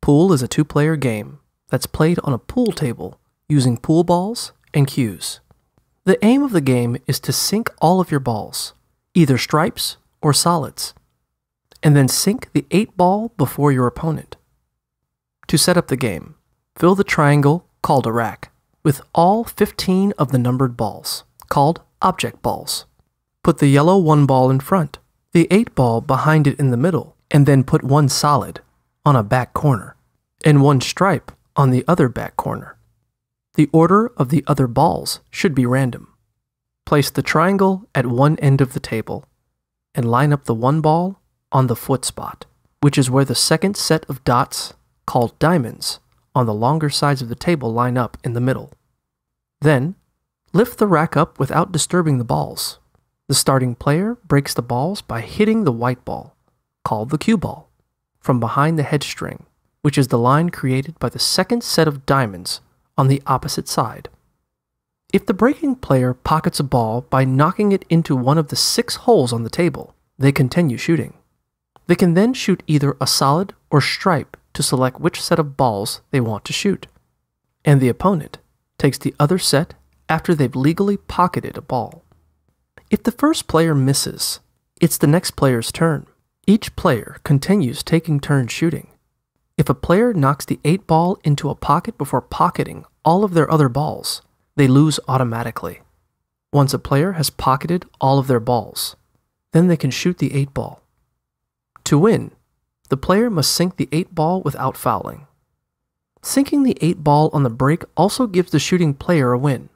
Pool is a two player game that's played on a pool table using pool balls and cues. The aim of the game is to sink all of your balls, either stripes or solids, and then sink the eight ball before your opponent. To set up the game, fill the triangle, called a rack, with all 15 of the numbered balls, called object balls. Put the yellow one ball in front, the eight ball behind it in the middle, and then put one solid, on a back corner, and one stripe on the other back corner. The order of the other balls should be random. Place the triangle at one end of the table and line up the one ball on the foot spot, which is where the second set of dots, called diamonds, on the longer sides of the table line up in the middle. Then, lift the rack up without disturbing the balls. The starting player breaks the balls by hitting the white ball, called the cue ball from behind the head string, which is the line created by the second set of diamonds on the opposite side. If the breaking player pockets a ball by knocking it into one of the six holes on the table, they continue shooting. They can then shoot either a solid or stripe to select which set of balls they want to shoot. And the opponent takes the other set after they've legally pocketed a ball. If the first player misses, it's the next player's turn. Each player continues taking turns shooting. If a player knocks the 8 ball into a pocket before pocketing all of their other balls, they lose automatically. Once a player has pocketed all of their balls, then they can shoot the 8 ball. To win, the player must sink the 8 ball without fouling. Sinking the 8 ball on the break also gives the shooting player a win.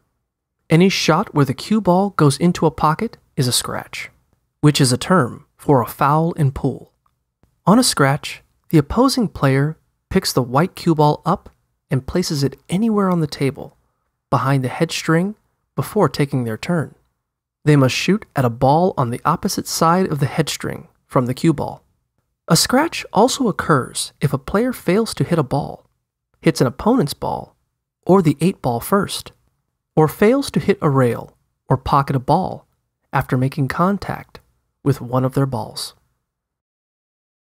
Any shot where the cue ball goes into a pocket is a scratch, which is a term for a foul in pool. On a scratch, the opposing player picks the white cue ball up and places it anywhere on the table, behind the head string, before taking their turn. They must shoot at a ball on the opposite side of the head string from the cue ball. A scratch also occurs if a player fails to hit a ball, hits an opponent's ball, or the eight ball first, or fails to hit a rail or pocket a ball after making contact with one of their balls.